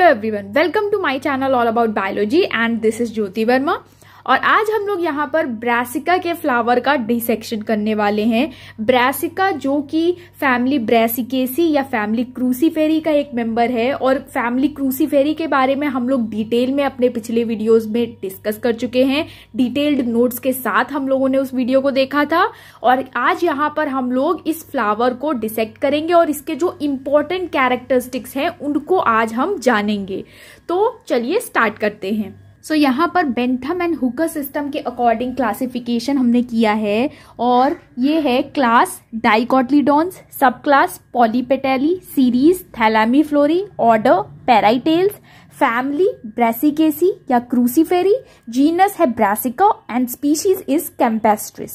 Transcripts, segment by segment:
Hello everyone, welcome to my channel all about biology and this is Jyoti Verma. और आज हम लोग यहाँ पर ब्रैसिका के फ्लावर का डिसेक्शन करने वाले हैं ब्रैसिका जो कि फैमिली ब्रेसिकेसी या फैमिली क्रूसीफेरी का एक मेंबर है और फैमिली क्रूसीफेरी के बारे में हम लोग डिटेल में अपने पिछले वीडियोस में डिस्कस कर चुके हैं डिटेल्ड नोट्स के साथ हम लोगों ने उस वीडियो को देखा था और आज यहाँ पर हम लोग इस फ्लावर को डिसेक्ट करेंगे और इसके जो इम्पोर्टेंट कैरेक्टरिस्टिक्स हैं उनको आज हम जानेंगे तो चलिए स्टार्ट करते हैं सो so, यहाँ पर बेंथम एंड हुकर सिस्टम के अकॉर्डिंग क्लासिफिकेशन हमने किया है और ये है class Dicotyledons sub class Polypetalae series Thalamiflorae order Parietales family Brassicaceae या क्रूसीफेरी जीनस है Brassica and species is campestris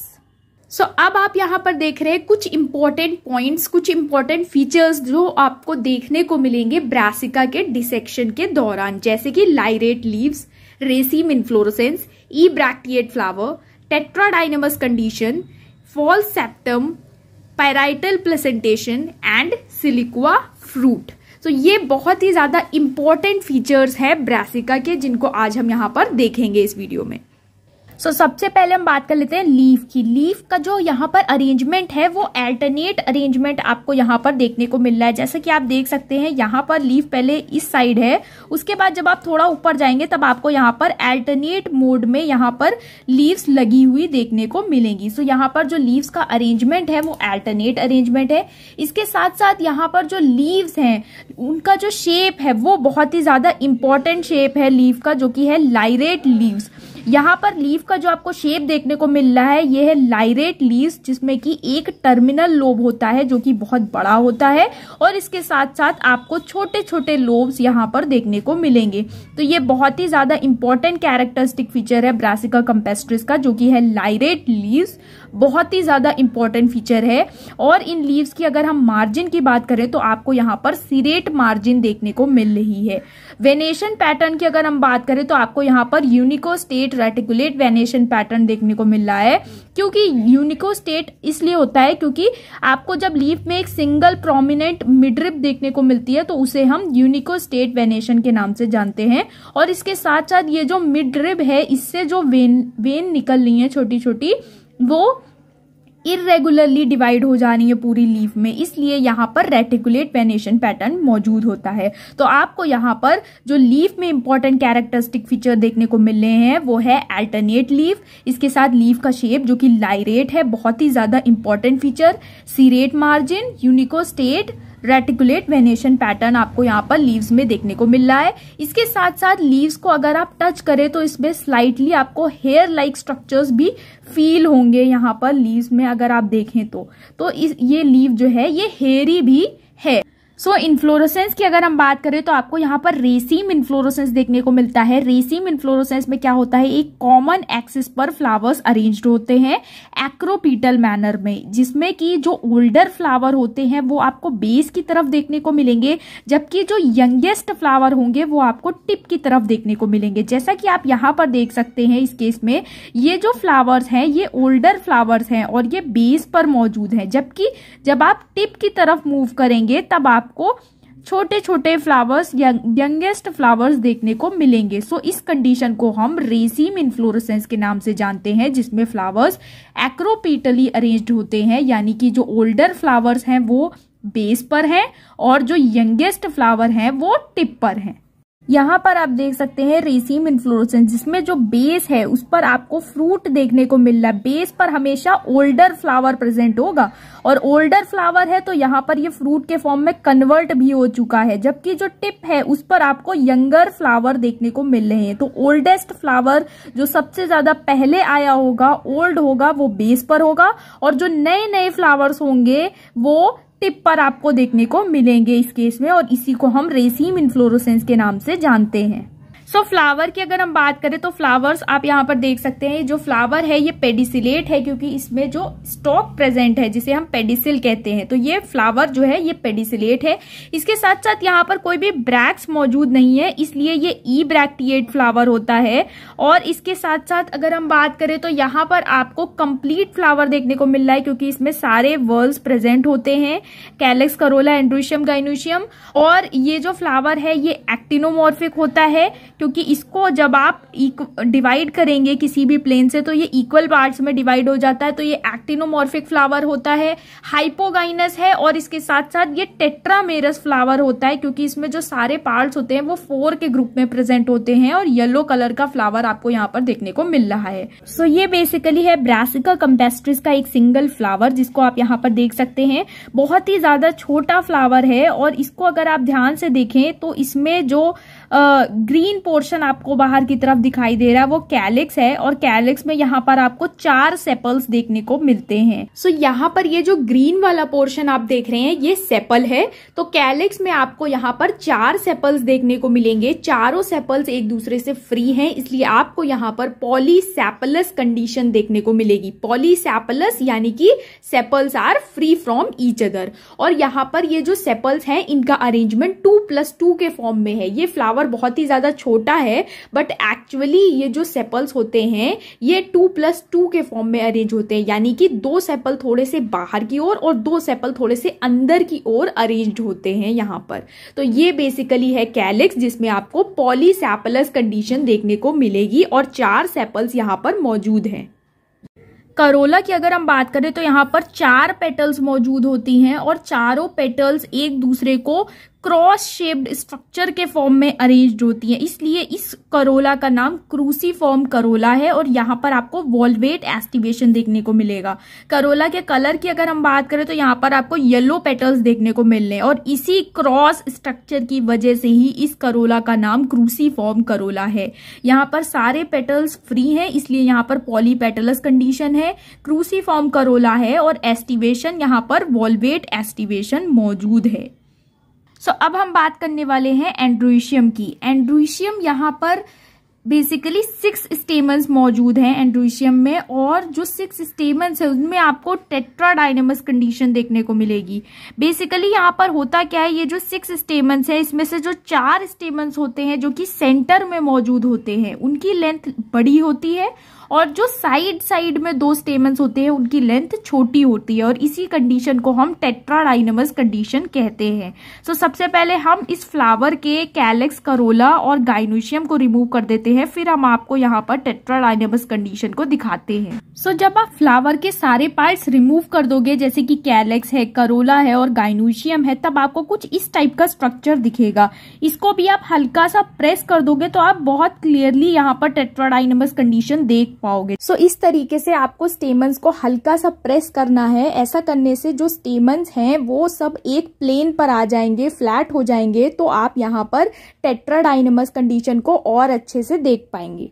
so so, अब आप यहाँ पर देख रहे हैं कुछ इम्पोर्टेंट पॉइंट्स कुछ इम्पोर्टेंट फीचर्स जो आपको देखने को मिलेंगे ब्रासिका के डिसेक्शन के दौरान जैसे कि lyrate leaves raceme inflorescence, E bracteate flower, tetradynamous condition, false septum, parietal placentation and silicua fruit. तो so, ये बहुत ही ज़्यादा इंपॉर्टेंट फीचर्स है ब्रासिका के जिनको आज हम यहां पर देखेंगे इस वीडियो में सो so, सबसे पहले हम बात कर लेते हैं लीफ की लीफ का जो यहाँ पर अरेंजमेंट है वो एल्टरनेट अरेंजमेंट आपको यहाँ पर देखने को मिल रहा है जैसे कि आप देख सकते हैं यहाँ पर लीफ पहले इस साइड है उसके बाद जब आप थोड़ा ऊपर जाएंगे तब आपको यहाँ पर एल्टरनेट मोड में यहाँ पर लीव्स लगी हुई देखने को मिलेंगी सो so, यहाँ पर जो लीव्स का अरेंजमेंट है वो एल्टरनेट अरेंजमेंट है इसके साथ साथ यहाँ पर जो लीव्स हैं उनका जो शेप है वो बहुत ही ज्यादा इंपॉर्टेंट शेप है लीव का जो कि है लाइरेट लीव्स यहाँ पर लीव का जो आपको शेप देखने को मिल रहा है ये है लाइरेट लीव जिसमें कि एक टर्मिनल लोब होता है जो कि बहुत बड़ा होता है और इसके साथ साथ आपको छोटे छोटे लोब्स यहाँ पर देखने को मिलेंगे तो ये बहुत ही ज़्यादा इंपॉर्टेंट कैरेक्टरिस्टिक फीचर है ब्रासिका कंपेस्ट्रिस का जो कि है लाइरेट लीव बहुत ही ज़्यादा इंपॉर्टेंट फीचर है और इन लीव्स की अगर हम मार्जिन की बात करें तो आपको यहाँ पर सीरेट मार्जिन देखने को मिल रही है वेनेशन पैटर्न की अगर हम बात करें तो आपको यहाँ पर unicostate reticulate venation pattern देखने को मिल रहा है क्योंकि यूनिको स्टेट इसलिए होता है क्योंकि आपको जब लीव में एक सिंगल प्रोमिनेंट मिड्रिप देखने को मिलती है तो उसे हम यूनिको स्टेट वेनेशन के नाम से जानते हैं और इसके साथ साथ ये जो मिड्रिप है इससे जो वेन वेन निकल रही है छोटी छोटी वो इरेगुलरली डिवाइड हो जा रही है पूरी लीफ में इसलिए यहाँ पर रेटिकुलेट वेनेशन पैटर्न मौजूद होता है तो आपको यहाँ पर जो लीफ में इंपॉर्टेंट कैरेक्टरिस्टिक फीचर देखने को मिल रहे हैं वो है अल्टरनेट लीफ इसके साथ लीफ का शेप जो कि लाइरेट है बहुत ही ज़्यादा important feature serrate margin unicostate reticulate venation pattern आपको यहाँ पर लीव्स में देखने को मिल रहा है इसके साथ साथ लीव्स को अगर आप टच करें तो इसमें स्लाइटली आपको हेयर लाइक स्ट्रक्चर्स भी फील होंगे यहाँ पर लीव्स में अगर आप देखें तो, तो इस, ये लीव जो है ये हेयरी भी है सो so, इन्फ्लोरोसेंस की अगर हम बात करें तो आपको यहाँ पर रेसीम इन्फ्लोरोसेंस देखने को मिलता है रेसीम इन्फ्लोरोसेंस में क्या होता है एक कॉमन एक्सिस पर फ्लावर्स अरेंज्ड होते हैं एक्रोपीटल मैनर में जिसमें कि जो ओल्डर फ्लावर होते हैं वो आपको बेस की तरफ देखने को मिलेंगे जबकि जो यंगेस्ट फ्लावर होंगे वो आपको टिप की तरफ देखने को मिलेंगे जैसा कि आप यहाँ पर देख सकते हैं इस केस में ये जो फ्लावर्स हैं ये ओल्डर फ्लावर्स हैं और ये बेस पर मौजूद हैं जबकि जब आप टिप की तरफ मूव करेंगे तब आप आपको छोटे छोटे फ्लावर्स यंगेस्ट फ्लावर्स देखने को मिलेंगे सो so, इस कंडीशन को हम रेसिम इन्फ्लोरसेंस के नाम से जानते हैं जिसमें फ्लावर्स एक्रोपीटली अरेंज्ड होते हैं यानी कि जो ओल्डर फ्लावर्स हैं वो बेस पर हैं और जो यंगेस्ट फ्लावर हैं वो टिप पर हैं यहाँ पर आप देख सकते हैं रेसीम इन्फ्लोरसेंस जिसमें जो बेस है उस पर आपको फ्रूट देखने को मिल रहा है बेस पर हमेशा ओल्डर फ्लावर प्रेजेंट होगा और ओल्डर फ्लावर है तो यहाँ पर ये फ्रूट के फॉर्म में कन्वर्ट भी हो चुका है जबकि जो टिप है उस पर आपको यंगर फ्लावर देखने को मिल रहे हैं तो ओल्डेस्ट फ्लावर जो सबसे ज्यादा पहले आया होगा ओल्ड होगा वो बेस पर होगा और जो नए नए फ्लावर्स होंगे वो टिप पर आपको देखने को मिलेंगे इस केस में और इसी को हम रेसीम इन्फ्लोरोसेंस के नाम से जानते हैं दोस्तों फ्लावर की अगर हम बात करें तो फ्लावर्स आप यहाँ पर देख सकते हैं जो फ्लावर है ये पेडिसिलेट है क्योंकि इसमें जो स्टॉक प्रेजेंट है जिसे हम पेडिसिल कहते हैं तो ये फ्लावर जो है ये पेडिसिलेट है इसके साथ साथ यहाँ पर कोई भी ब्रैक्स मौजूद नहीं है इसलिए ये ई ब्रैक्टिएट फ्लावर होता है और इसके साथ साथ अगर हम बात करें तो यहाँ पर आपको कंप्लीट फ्लावर देखने को मिल रहा है क्योंकि इसमें सारे वर्ल्स प्रेजेंट होते हैं कैलेक्स करोला एंड्रूशियम गाइनुशियम और ये जो फ्लावर है ये एक्टिनोमोर्फिक होता है क्योंकि इसको जब आप डिवाइड करेंगे किसी भी प्लेन से तो ये इक्वल पार्ट्स में डिवाइड हो जाता है तो ये एक्टिनोमॉर्फिक फ्लावर होता है हाइपोगाइनस है और इसके साथ साथ ये टेट्रामेरस फ्लावर होता है क्योंकि इसमें जो सारे पार्ट्स होते हैं वो फोर के ग्रुप में प्रेजेंट होते हैं और येलो कलर का फ्लावर आपको यहाँ पर देखने को मिल रहा है सो so, ये बेसिकली है ब्रासिका कम्पेस्ट्रिस का एक सिंगल फ्लावर जिसको आप यहाँ पर देख सकते हैं बहुत ही ज्यादा छोटा फ्लावर है और इसको अगर आप ध्यान से देखें तो इसमें जो ग्रीन पोर्शन आपको बाहर की तरफ दिखाई दे रहा है वो कैलिक्स है और कैलिक्स में यहाँ पर आपको चार सेपल्स देखने को मिलते हैं सो so, यहाँ पर ये जो ग्रीन वाला पोर्शन आप देख रहे हैं ये सेपल है तो कैलिक्स में आपको यहाँ पर चार सेपल्स देखने को मिलेंगे चारों सेपल्स एक दूसरे से फ्री है इसलिए आपको यहाँ पर पॉलीसेपलस कंडीशन देखने को मिलेगी पॉलीसेपलस यानी कि sepals are free from each other और यहाँ पर ये जो सेपल्स हैं इनका अरेंजमेंट टू प्लस टू के फॉर्म में है ये फ्लावर बहुत ही ज्यादा छोटे छोटा है बट एक्चुअली ये जो सेपल्स होते हैं ये टू प्लस टू के फॉर्म में अरेंज होते हैं यानी कि दो सेपल थोड़े से बाहर की ओर और दो सेपल थोड़े से अंदर की ओर अरेंज होते हैं यहाँ पर तो ये बेसिकली है कैलिक्स जिसमें आपको पॉलीसेपलस कंडीशन देखने को मिलेगी और चार सेपल्स यहाँ पर मौजूद हैं करोला की अगर हम बात करें तो यहाँ पर चार पेटल्स मौजूद होती हैं और चारों पेटल्स एक दूसरे को क्रॉस शेप्ड स्ट्रक्चर के फॉर्म में अरेंज्ड होती है इसलिए इस करोला का नाम क्रूसी फॉर्म करोला है और यहाँ पर आपको वॉल्वेट एस्टिवेशन देखने को मिलेगा करोला के कलर की अगर हम बात करें तो यहाँ पर आपको येलो पेटल्स देखने को मिलने और इसी क्रॉस स्ट्रक्चर की वजह से ही इस करोला का नाम क्रूसी फॉर्म करोला है यहाँ पर सारे पेटल्स फ्री हैं इसलिए यहाँ पर पॉलीपेटलस कंडीशन है क्रूसी फॉर्म करोला है और एस्टिवेशन यहाँ पर वॉल्वेट एस्टिवेशन मौजूद है सो so, अब हम बात करने वाले हैं एंड्रोइशियम की एंड्रोइशियम यहाँ पर बेसिकली सिक्स स्टेमन्स मौजूद हैं एंड्रोइशियम में और जो सिक्स स्टेमन्स है उनमें आपको टेट्राडाइनमस कंडीशन देखने को मिलेगी बेसिकली यहाँ पर होता क्या है ये जो सिक्स स्टेमन्स है इसमें से जो चार स्टेमन्स होते हैं जो कि सेंटर में मौजूद होते हैं उनकी लेंथ बड़ी होती है और जो साइड साइड में दो स्टेमन्स होते हैं उनकी लेंथ छोटी होती है और इसी कंडीशन को हम टेट्राडाइनमस कंडीशन कहते हैं सो so, सबसे पहले हम इस फ्लावर के कैलेक्स करोला और गाइनोशियम को रिमूव कर देते हैं फिर हम आपको यहाँ पर टेट्राडाइनमस कंडीशन को दिखाते हैं सो so, जब आप फ्लावर के सारे पार्ट रिमूव कर दोगे जैसे की कैलेक्स है करोला है और गाइनोशियम है तब आपको कुछ इस टाइप का स्ट्रक्चर दिखेगा इसको भी आप हल्का सा प्रेस कर दोगे तो आप बहुत क्लियरली यहाँ पर टेट्राडाइनमस कंडीशन देख पाओगे सो so, इस तरीके से आपको स्टेमंस को हल्का सा प्रेस करना है ऐसा करने से जो स्टेमंस हैं वो सब एक प्लेन पर आ जाएंगे फ्लैट हो जाएंगे तो आप यहाँ पर टेट्राडाइनमस कंडीशन को और अच्छे से देख पाएंगे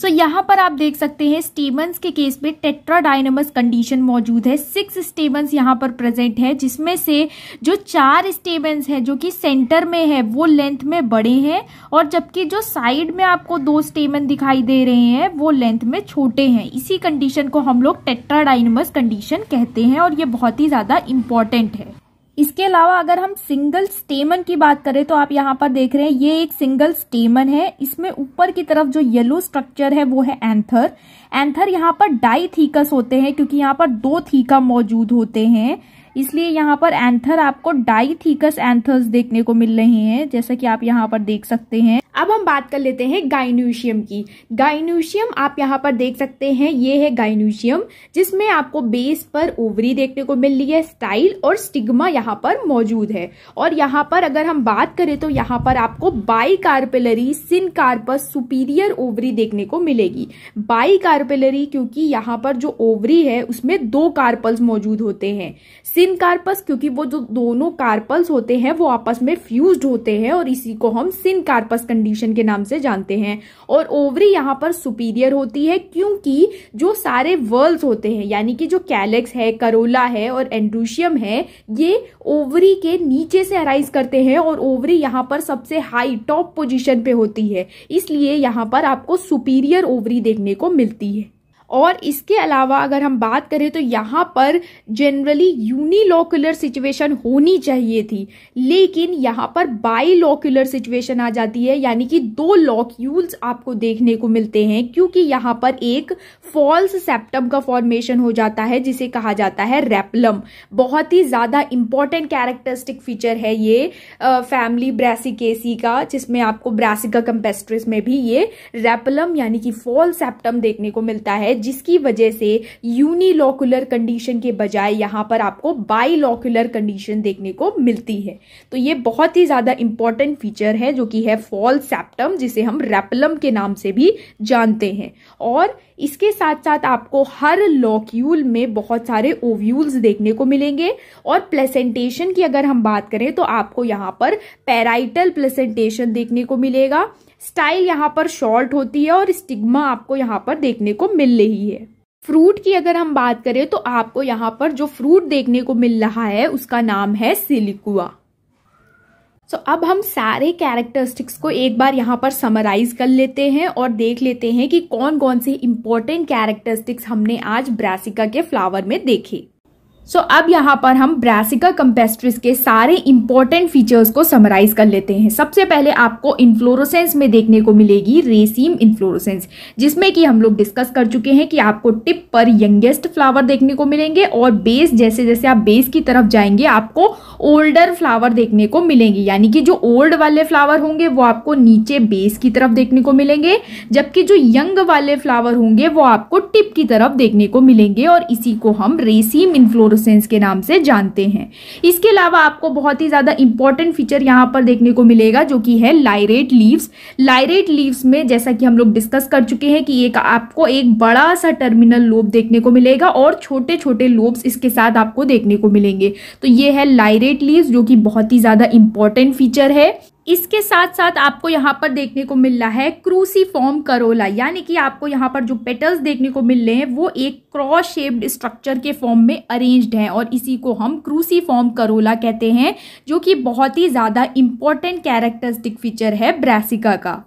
सो so, यहाँ पर आप देख सकते हैं स्टेबन्स के केस में टेट्राडाइनमस कंडीशन मौजूद है सिक्स स्टेबन्स यहाँ पर प्रेजेंट है जिसमें से जो चार स्टेबन्स हैं जो कि सेंटर में है वो लेंथ में बड़े हैं और जबकि जो साइड में आपको दो स्टेमन दिखाई दे रहे हैं वो लेंथ में छोटे हैं इसी कंडीशन को हम लोग टेट्राडाइनमस कंडीशन कहते हैं और ये बहुत ही ज़्यादा इम्पॉर्टेंट है इसके अलावा अगर हम सिंगल स्टेमन की बात करें तो आप यहाँ पर देख रहे हैं ये एक सिंगल स्टेमन है इसमें ऊपर की तरफ जो येलो स्ट्रक्चर है वो है एंथर एंथर यहाँ पर डाई थीकस होते हैं क्योंकि यहाँ पर दो थीका मौजूद होते हैं इसलिए यहाँ पर एंथर आपको डाई थीकस एंथर्स देखने को मिल रहे हैं जैसा कि आप यहाँ पर देख सकते हैं अब हम बात कर लेते हैं गाइन्यूशियम की गाइन्यूशियम आप यहाँ पर देख सकते हैं ये है गाइन्यूशियम जिसमें आपको बेस पर ओवरी देखने को मिल रही है स्टाइल और स्टिग्मा यहाँ पर मौजूद है और यहाँ पर अगर हम बात करें तो यहाँ पर आपको bicarpellary syncarpous superior ovary देखने को मिलेगी बाई कार्पेलरी क्योंकि यहाँ पर जो ओवरी है उसमें दो कार्पल्स मौजूद होते हैं सिन कार्पस क्योंकि वो जो दोनों कार्पल्स होते हैं वो आपस में फ्यूज होते हैं और इसी को हम सिन कार्पस कंडीशन के नाम से जानते हैं और ओवरी यहाँ पर सुपीरियर होती है क्योंकि जो सारे वर्ल्स होते हैं यानी कि जो कैलेक्स है करोला है और एंड्रूशियम है ये ओवरी के नीचे से अराइज करते हैं और ओवरी यहाँ पर सबसे हाई टॉप पोजिशन पे होती है इसलिए यहाँ पर आपको सुपीरियर ओवरी देखने को मिलती है और इसके अलावा अगर हम बात करें तो यहाँ पर जनरली यूनिलोकुलर सिचुएशन होनी चाहिए थी लेकिन यहाँ पर बाईलोकुलर सिचुएशन आ जाती है यानी कि दो लॉक्यूल्स आपको देखने को मिलते हैं क्योंकि यहाँ पर एक फॉल्स सेप्टम का फॉर्मेशन हो जाता है जिसे कहा जाता है रेपलम बहुत ही ज्यादा इंपॉर्टेंट कैरेक्टरिस्टिक फीचर है ये फैमिली ब्रेसिकेसी का जिसमें आपको ब्रैसिका कंपेस्ट्रिस में भी ये रेपलम यानी कि फॉल्स सेप्टम देखने को मिलता है जिसकी वजह से यूनिलोकुलर कंडीशन के बजाय यहाँ पर आपको बाईलोकुलर कंडीशन देखने को मिलती है तो ये बहुत ही ज़्यादा इंपॉर्टेंट फीचर है जो कि है फॉल सेप्टम जिसे हम रेपलम के नाम से भी जानते हैं और इसके साथ साथ आपको हर लॉक्यूल में बहुत सारे ओव्यूल्स देखने को मिलेंगे और प्लेसेंटेशन की अगर हम बात करें तो आपको यहाँ पर पेराइटल प्लेसेंटेशन देखने को मिलेगा स्टाइल यहाँ पर शॉर्ट होती है और स्टिग्मा आपको यहाँ पर देखने को मिल रही है फ्रूट की अगर हम बात करें तो आपको यहाँ पर जो फ्रूट देखने को मिल रहा है उसका नाम है सिलिकुआ सो so, अब हम सारे कैरेक्टरिस्टिक्स को एक बार यहाँ पर समराइज कर लेते हैं और देख लेते हैं कि कौन कौन से इम्पोर्टेंट कैरेक्टरिस्टिक्स हमने आज ब्रासिका के फ्लावर में देखे सो so, अब यहाँ पर हम ब्रासिका कंपेस्ट्रिस के सारे इंपॉर्टेंट फीचर्स को समराइज कर लेते हैं सबसे पहले आपको इन्फ्लोरोसेंस में देखने को मिलेगी रेसीम इन्फ्लोरोसेंस जिसमें कि हम लोग डिस्कस कर चुके हैं कि आपको टिप पर यंगेस्ट फ्लावर देखने को मिलेंगे और बेस जैसे जैसे आप बेस की तरफ जाएंगे आपको ओल्डर फ्लावर देखने को मिलेंगे यानी कि जो ओल्ड वाले फ्लावर होंगे वो आपको नीचे बेस की तरफ देखने को मिलेंगे जबकि जो यंग वाले फ्लावर होंगे वो आपको टिप की तरफ देखने को मिलेंगे और इसी को हम रेसीम इन्फ्लोर फ्लोरोसेंस के नाम से जानते हैं इसके अलावा आपको बहुत ही ज़्यादा इंपॉर्टेंट फीचर यहाँ पर देखने को मिलेगा जो कि है लाइरेट लीव्स लाइरेट लीव्स में जैसा कि हम लोग डिस्कस कर चुके हैं कि एक आपको एक बड़ा सा टर्मिनल लोब देखने को मिलेगा और छोटे छोटे लोब्स इसके साथ आपको देखने को मिलेंगे तो ये है लाइरेट लीव्स जो कि बहुत ही ज़्यादा इंपॉर्टेंट फीचर है इसके साथ साथ आपको यहाँ पर देखने को मिल रहा है क्रूसी फॉर्म करोला यानी कि आपको यहाँ पर जो पेटल्स देखने को मिल रहे हैं वो एक क्रॉस शेप्ड स्ट्रक्चर के फॉर्म में अरेंज्ड हैं और इसी को हम क्रूसी फॉर्म करोला कहते हैं जो कि बहुत ही ज़्यादा इम्पॉर्टेंट कैरेक्टरिस्टिक फीचर है ब्रैसिका का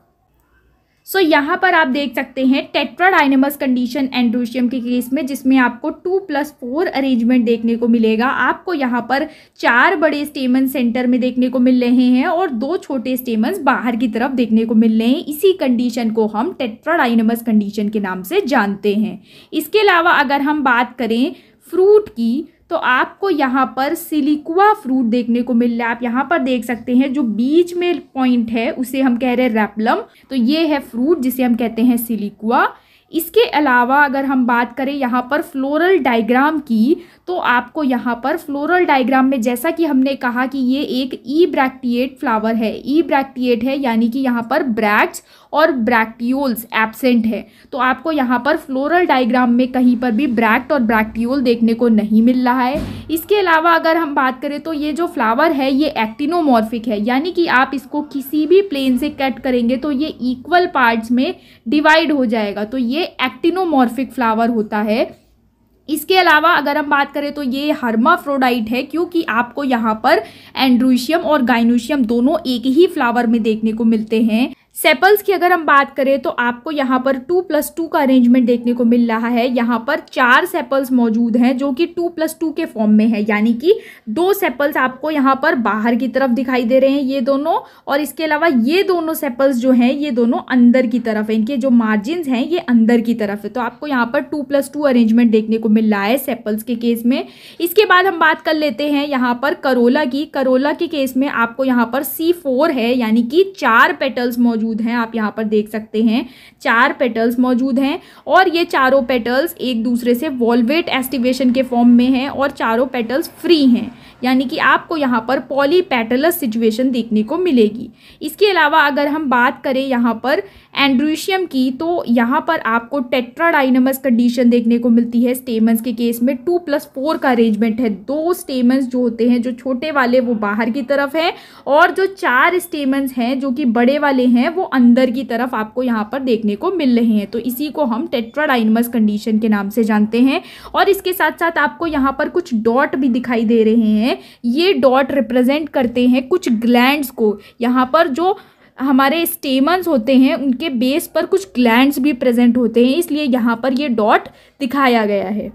सो so, यहाँ पर आप देख सकते हैं टेट्राडाइनमस कंडीशन एंड्रोशियम के केस में जिसमें आपको टू प्लस फोर अरेंजमेंट देखने को मिलेगा आपको यहाँ पर चार बड़े स्टेमन सेंटर में देखने को मिल रहे हैं और दो छोटे स्टेमन्स बाहर की तरफ देखने को मिल रहे हैं इसी कंडीशन को हम टेट्राडाइनमस कंडीशन के नाम से जानते हैं इसके अलावा अगर हम बात करें फ्रूट की तो आपको यहाँ पर सिलिकुआ फ्रूट देखने को मिल रहा है आप यहाँ पर देख सकते हैं जो बीच में पॉइंट है उसे हम कह रहे हैं रेपलम तो ये है फ्रूट जिसे हम कहते हैं सिलिकुआ इसके अलावा अगर हम बात करें यहाँ पर फ्लोरल डायग्राम की तो आपको यहाँ पर फ्लोरल डायग्राम में जैसा कि हमने कहा कि ये एक ई ब्रैक्टिएट फ्लावर है ई ब्रैक्टिएट है यानी कि यहाँ पर ब्रैक्स और ब्रैक्टियोल्स एबसेंट है तो आपको यहाँ पर फ्लोरल डाइग्राम में कहीं पर भी ब्रैक्ट और ब्रैक्टियोल देखने को नहीं मिल रहा है इसके अलावा अगर हम बात करें तो ये जो फ्लावर है ये एक्टिनोमॉर्फिक है यानी कि आप इसको किसी भी प्लेन से कट करेंगे तो ये इक्वल पार्ट्स में डिवाइड हो जाएगा तो ये एक्टिनोमॉर्फिक फ्लावर होता है इसके अलावा अगर हम बात करें तो ये हर्माफ्रोडाइट है क्योंकि आपको यहाँ पर एंड्रूशियम और गाइनूशियम दोनों एक ही फ्लावर में देखने को मिलते हैं सेपल्स की अगर हम बात करें तो आपको यहाँ पर टू प्लस टू का अरेंजमेंट देखने को मिल रहा है यहाँ पर चार सेपल्स मौजूद हैं जो कि टू प्लस टू के फॉर्म में है यानी कि दो सेपल्स आपको यहाँ पर बाहर की तरफ दिखाई दे रहे हैं ये दोनों और इसके अलावा ये दोनों सेपल्स जो हैं ये दोनों अंदर की तरफ है इनके जो मार्जिन हैं ये अंदर की तरफ है तो आपको यहाँ पर टू प्लस टू अरेंजमेंट देखने को मिल रहा है सेपल्स के केस में इसके बाद हम बात कर लेते हैं यहाँ पर करोला की करोला के केस में आपको यहाँ पर सी है यानी कि चार पेटल्स मौजूद मौजूद हैं आप यहाँ पर देख सकते हैं चार पेटल्स मौजूद हैं और ये चारों पेटल्स एक दूसरे से वॉलवेट एस्टिवेशन के फॉर्म में हैं और चारों पेटल्स फ्री हैं यानी कि आपको यहाँ पर पॉली सिचुएशन देखने को मिलेगी इसके अलावा अगर हम बात करें यहाँ पर एंड्रूशियम की तो यहाँ पर आपको टेट्राडाइनमस कंडीशन देखने को मिलती है स्टेमन्स के केस में टू प्लस फोर का अरेंजमेंट है दो स्टेमन्स जो होते हैं जो छोटे वाले वो बाहर की तरफ है और जो चार स्टेमन्स हैं जो कि बड़े वाले हैं वो अंदर की तरफ आपको यहाँ पर देखने को मिल रहे हैं तो इसी को हम टेट्राडाइनमस कंडीशन के नाम से जानते हैं और इसके साथ साथ आपको यहाँ पर कुछ डॉट भी दिखाई दे रहे हैं ये डॉट रिप्रेजेंट करते हैं कुछ ग्लैंड को यहाँ पर जो हमारे स्टेमन्स होते हैं उनके बेस पर कुछ ग्लैंड्स भी प्रेजेंट होते हैं इसलिए यहाँ पर ये डॉट दिखाया गया है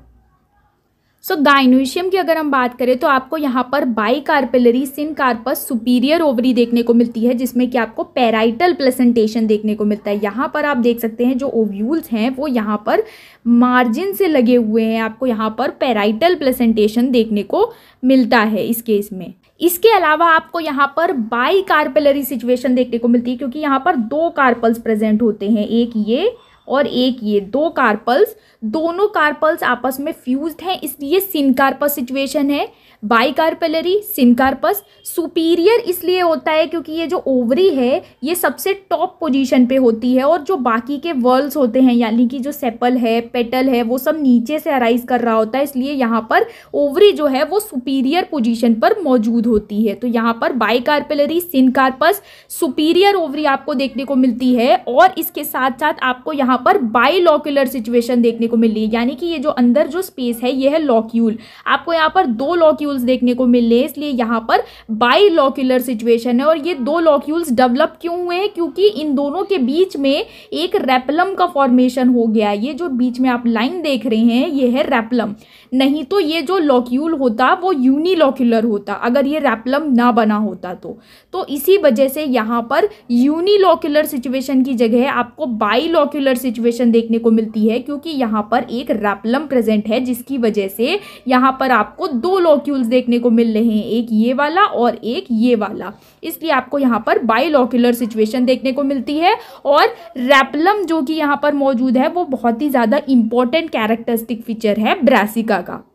सो so, गाइनोशियम की अगर हम बात करें तो आपको यहाँ पर bicarpellary syncarpous superior ovary देखने को मिलती है जिसमें कि आपको पैराइटल प्लेसेंटेशन देखने को मिलता है यहाँ पर आप देख सकते हैं जो ओव्यूल्स हैं वो यहाँ पर मार्जिन से लगे हुए हैं आपको यहाँ पर पैराइटल प्लेसेंटेशन देखने को मिलता है इस केस में इसके अलावा आपको यहाँ पर बाई कार्पेलरी सिचुएशन देखने को मिलती है क्योंकि यहाँ पर दो कार्पल्स प्रेजेंट होते हैं एक ये और एक ये दो कार्पल्स दोनों कार्पल्स आपस में फ्यूज्ड हैं इसलिए सिनकार्पस सिचुएशन है बाइकार्पेलरी सिनकार्पस सुपीरियर इसलिए होता है क्योंकि ये जो ओवरी है ये सबसे टॉप पोजीशन पे होती है और जो बाकी के वर्ल्स होते हैं यानी कि जो सेपल है पेटल है वो सब नीचे से अराइज कर रहा होता है इसलिए यहाँ पर ओवरी जो है वो सुपीरियर पोजिशन पर मौजूद होती है तो यहाँ पर बाइकार्पेलरी सिनकार्पस सुपीरियर ओवरी आपको देखने को मिलती है और इसके साथ साथ आपको यहाँ पर लॉक्यूलर सिचुएशन देखने को मिल रही है यानी कि ये जो अंदर जो स्पेस है ये है लॉक्यूल आपको यहाँ पर दो लॉक्यूल लॉक्यूल्स देखने को मिल रहे हैं इसलिए यहाँ पर बाई लॉक्यूलर सिचुएशन है और ये दो लॉक्यूल्स डेवलप क्यों हुए हैं क्योंकि इन दोनों के बीच में एक रेपलम का फॉर्मेशन हो गया ये जो बीच में आप लाइन देख रहे हैं ये है रेपलम नहीं तो ये जो लॉक्यूल होता वो यूनिलॉक्यूलर होता अगर ये रैपलम ना बना होता तो तो इसी वजह से यहाँ पर यूनिलॉक्यूलर सिचुएशन की जगह आपको बाईलॉक्यूलर सिचुएशन देखने को मिलती है क्योंकि यहाँ पर एक रैपलम प्रेजेंट है जिसकी वजह से यहाँ पर आपको दो लॉक्यूल्स देखने को मिल रहे हैं एक ये वाला और एक ये वाला इसलिए आपको यहाँ पर बाईलॉक्यूलर सिचुएशन देखने को मिलती है और रैपलम जो कि यहाँ पर मौजूद है वो बहुत ही ज़्यादा इंपॉर्टेंट कैरेक्टरिस्टिक फीचर है ब्रासिका が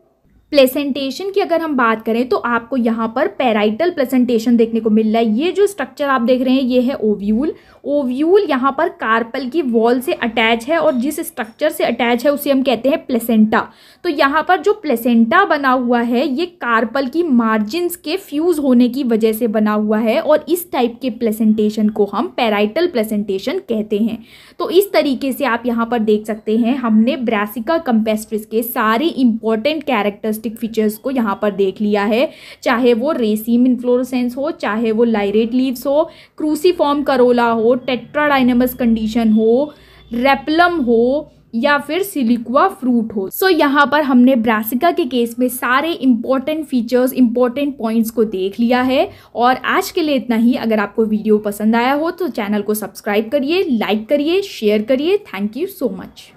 प्लेसेंटेशन की अगर हम बात करें तो आपको यहाँ पर पेराइटल प्लेसेंटेशन देखने को मिल रहा है ये जो स्ट्रक्चर आप देख रहे हैं ये है ओव्यूल ओव्यूल यहाँ पर कार्पल की वॉल से अटैच है और जिस स्ट्रक्चर से अटैच है उसे हम कहते हैं प्लेसेंटा तो यहाँ पर जो प्लेसेंटा बना हुआ है ये कार्पल की मार्जिन के फ्यूज़ होने की वजह से बना हुआ है और इस टाइप के प्लेसेंटेशन को हम पेराइटल प्लेसेंटेशन कहते हैं तो इस तरीके से आप यहाँ पर देख सकते हैं हमने ब्रासिका कंपेस्ट्रिस के सारे इंपॉर्टेंट कैरेक्टर्स कैरेक्टरिस्टिक फीचर्स को यहाँ पर देख लिया है चाहे वो रेसिम इन्फ्लोरसेंस हो चाहे वो लाइरेट लीव्स हो क्रूसीफॉर्म करोला हो टेट्राडाइनमस कंडीशन हो रेपलम हो या फिर सिलिकुआ फ्रूट हो सो so, यहाँ पर हमने ब्रासिका के केस में सारे इंपॉर्टेंट फीचर्स इंपॉर्टेंट पॉइंट्स को देख लिया है और आज के लिए इतना ही अगर आपको वीडियो पसंद आया हो तो चैनल को सब्सक्राइब करिए लाइक करिए शेयर करिए थैंक यू सो मच